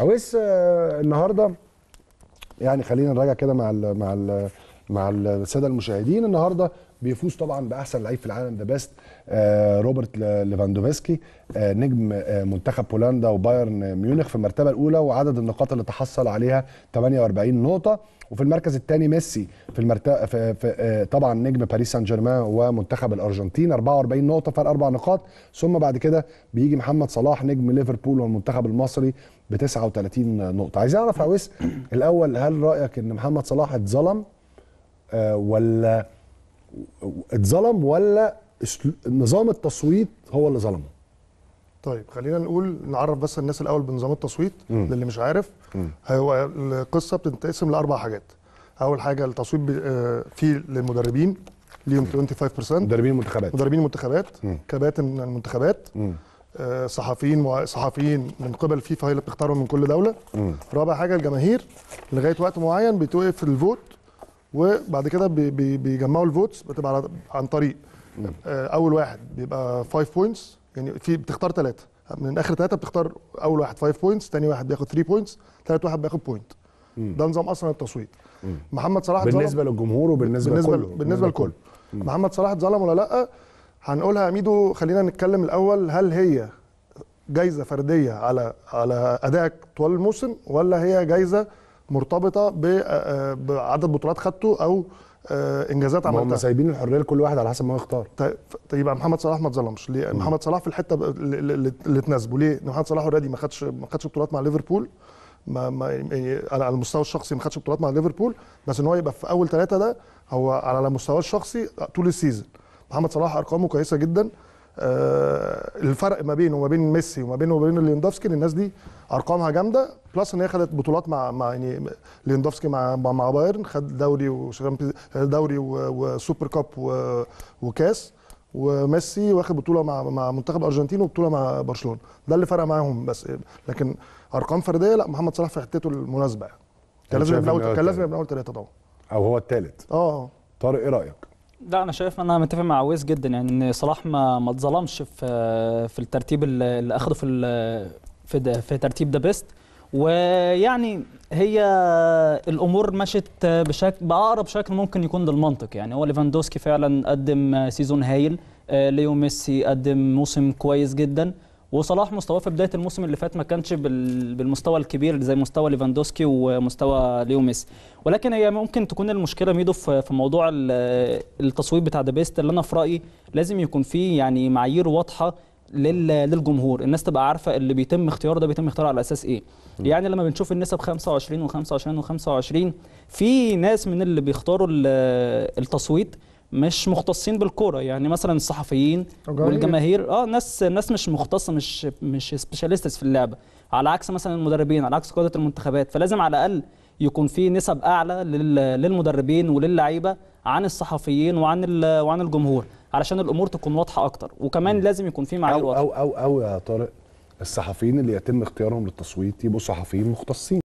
عويس آه، النهارده يعني خلينا نراجع كده مع الـ مع الـ مع الساده المشاهدين النهارده بيفوز طبعا باحسن لعيب في العالم ذا آه، بيست روبرت ليفاندوفسكي آه، نجم آه، منتخب بولندا وبايرن ميونخ في المرتبه الاولى وعدد النقاط اللي تحصل عليها 48 نقطه وفي المركز الثاني ميسي في المرتبه في, في طبعا نجم باريس سان جيرمان ومنتخب الارجنتين 44 نقطه فرق اربع نقاط ثم بعد كده بيجي محمد صلاح نجم ليفربول والمنتخب المصري ب 39 نقطه عايزين اعرف عويس الاول هل رايك ان محمد صلاح اتظلم آه، ولا اتظلم ولا نظام التصويت هو اللي ظلمه طيب خلينا نقول نعرف بس الناس الاول بنظام التصويت مم. للي مش عارف هو القصه بتنقسم لاربع حاجات اول حاجه التصويت آه، في للمدربين ليهم 25% مدربين منتخبات مدربين منتخبات كباتن المنتخبات آه، صحفيين صحفيين من قبل فيفا هي اللي بتختارهم من كل دوله رابع حاجه الجماهير لغايه وقت معين بتوقف الفوت وبعد كده بيجمعوا الفوتس بتبقى عن طريق آه، اول واحد بيبقى 5 بوينتس يعني في بتختار ثلاثه من اخر ثلاثه بتختار اول واحد 5 بوينتس ثاني واحد بياخد 3 بوينتس ثالث واحد بياخد بوينت ده نظام اصلا التصويت مم. محمد صلاح بالنسبه للجمهور وبالنسبه بالنسبه بالنسبه للكل محمد صلاح اتظلم ولا لا هنقولها يا ميدو خلينا نتكلم الاول هل هي جايزه فرديه على على ادائك طوال الموسم ولا هي جايزه مرتبطه آه، آه، بعدد بطولات خدته او آه، انجازات عملتها هم سايبين الحريه لكل واحد على حسب ما هو يختار طيب يبقى محمد صلاح ما اتظلمش ليه محمد صلاح في الحته اللي تناسبه ليه محمد صلاح اوريدي ما خدش ما خدش بطولات مع ليفربول ما ما يعني على المستوى الشخصي ما خدش بطولات مع ليفربول بس ان هو يبقى في اول ثلاثه ده هو على مستواه الشخصي طول السيزون محمد صلاح ارقامه كويسه جدا آه، الفرق ما بينه وما بين ميسي وما بينه وما بين ليفاندوفسكي الناس دي ارقامها جامده بلس ان هي خدت بطولات مع مع يعني ليندوفسكي مع مع بايرن خد دوري دوري وسوبر كاب وكاس وميسي واخد بطوله مع مع منتخب ارجنتين وبطوله مع برشلونه ده اللي فرق معاهم بس لكن ارقام فرديه لا محمد صلاح في حتته المناسبه كان يعني. لازم يبقى اول كان لازم يبقى اول ثلاثه طبعا او هو الثالث اه طارق ايه رايك؟ لا انا شايف انا متفق مع ويس جدا يعني ان صلاح ما ما اتظلمش في في الترتيب اللي اخده في في, في ترتيب ذا بيست ويعني هي الامور مشت بشكل باقرب شكل ممكن يكون للمنطق يعني هو ليفاندوسكي فعلا قدم سيزون هايل آه، ليو ميسي قدم موسم كويس جدا وصلاح مستواه في بدايه الموسم اللي فات ما كانش بالمستوى الكبير زي مستوى ليفاندوسكي ومستوى ليو ميسي ولكن هي ممكن تكون المشكله ميدو في موضوع التصويت بتاع ذا بيست اللي انا في رايي لازم يكون فيه يعني معايير واضحه للجمهور الناس تبقى عارفه اللي بيتم اختياره ده بيتم اختياره على اساس ايه م. يعني لما بنشوف النسب 25 و25 و25 في ناس من اللي بيختاروا التصويت مش مختصين بالكوره يعني مثلا الصحفيين والجماهير اه ناس ناس مش مختصه مش مش سبيشاليستس في اللعبه على عكس مثلا المدربين على عكس قاده المنتخبات فلازم على الاقل يكون في نسب اعلى للمدربين وللعيبه عن الصحفيين وعن وعن الجمهور علشان الامور تكون واضحه اكتر وكمان لازم يكون في معايير واضحه او او او يا طارق الصحفيين اللي يتم اختيارهم للتصويت يبقوا صحفيين مختصين